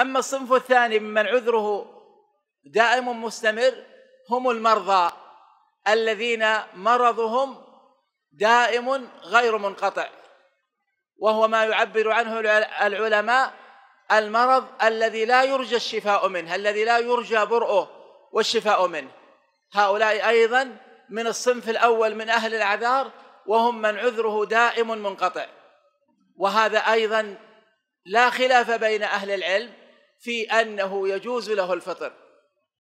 أما الصنف الثاني ممن عذره دائم مستمر هم المرضى الذين مرضهم دائم غير منقطع وهو ما يعبر عنه العلماء المرض الذي لا يرجى الشفاء منه الذي لا يرجى برؤه والشفاء منه هؤلاء أيضا من الصنف الأول من أهل الأعذار وهم من عذره دائم منقطع وهذا أيضا لا خلاف بين أهل العلم في انه يجوز له الفطر